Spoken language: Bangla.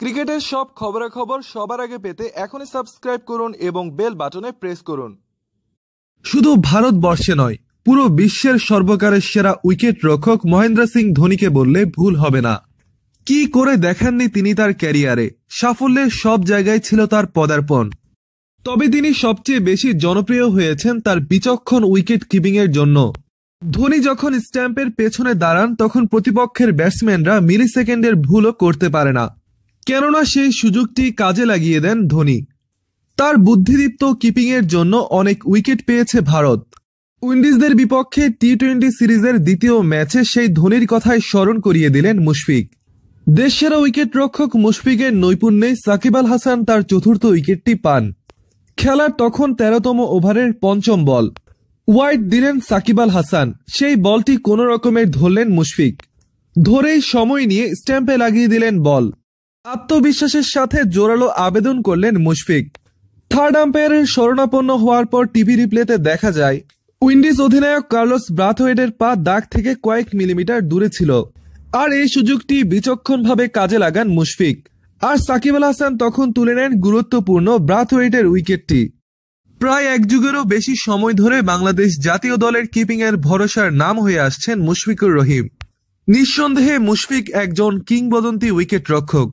ক্রিকেটের সব খবরাখবর সবার আগে পেতে এখনই সাবস্ক্রাইব করুন এবং বেল বাটনে প্রেস করুন শুধু ভারতবর্ষে নয় পুরো বিশ্বের সর্বকারের সেরা উইকেট রক্ষক মহেন্দ্র সিং ধোনিকে বললে ভুল হবে না কি করে দেখাননি তিনি তার ক্যারিয়ারে সাফল্যের সব জায়গায় ছিল তার পদার্পণ তবে তিনি সবচেয়ে বেশি জনপ্রিয় হয়েছেন তার বিচক্ষণ উইকেট কিপিংয়ের জন্য ধোনি যখন স্ট্যাম্পের পেছনে দাঁড়ান তখন প্রতিপক্ষের ব্যাটসম্যানরা মিলি সেকেন্ডের ভুলও করতে পারে না কেননা সেই সুযোগটি কাজে লাগিয়ে দেন ধোনি তার বুদ্ধিদীপ্ত কিপিংয়ের জন্য অনেক উইকেট পেয়েছে ভারত উইন্ডিজদের বিপক্ষে টি টোয়েন্টি সিরিজের দ্বিতীয় ম্যাচে সেই ধোনির কথায় স্মরণ করিয়ে দিলেন মুশফিক দেশসেরা উইকেট রক্ষক মুশফিকের নৈপুণ্যে সাকিব আল হাসান তার চতুর্থ উইকেটটি পান খেলার তখন তেরোতম ওভারের পঞ্চম বল ওয়াইড দিলেন সাকিব আল হাসান সেই বলটি কোনো রকমের ধরলেন মুশফিক ধরেই সময় নিয়ে স্ট্যাম্পে লাগিয়ে দিলেন বল আত্মবিশ্বাসের সাথে জোরালো আবেদন করলেন মুশফিক থার্ড আম্পায়ারের শরণাপন্ন হওয়ার পর টিভি রিপ্লেতে দেখা যায় উইন্ডিজ অধিনায়ক কার্লোস ব্রাথওয়েডের পা দাগ থেকে কয়েক মিলিমিটার দূরে ছিল আর এই সুযোগটি বিচক্ষণভাবে কাজে লাগান মুশফিক আর সাকিব আল হাসান তখন তুলে নেন গুরুত্বপূর্ণ ব্রাথওয়েটের উইকেটটি প্রায় এক যুগেরও বেশি সময় ধরে বাংলাদেশ জাতীয় দলের কিপিংয়ের ভরসার নাম হয়ে আসছেন মুশফিকুর রহিম নিঃসন্দেহে মুশফিক একজন কিংবদন্তি উইকেট রক্ষক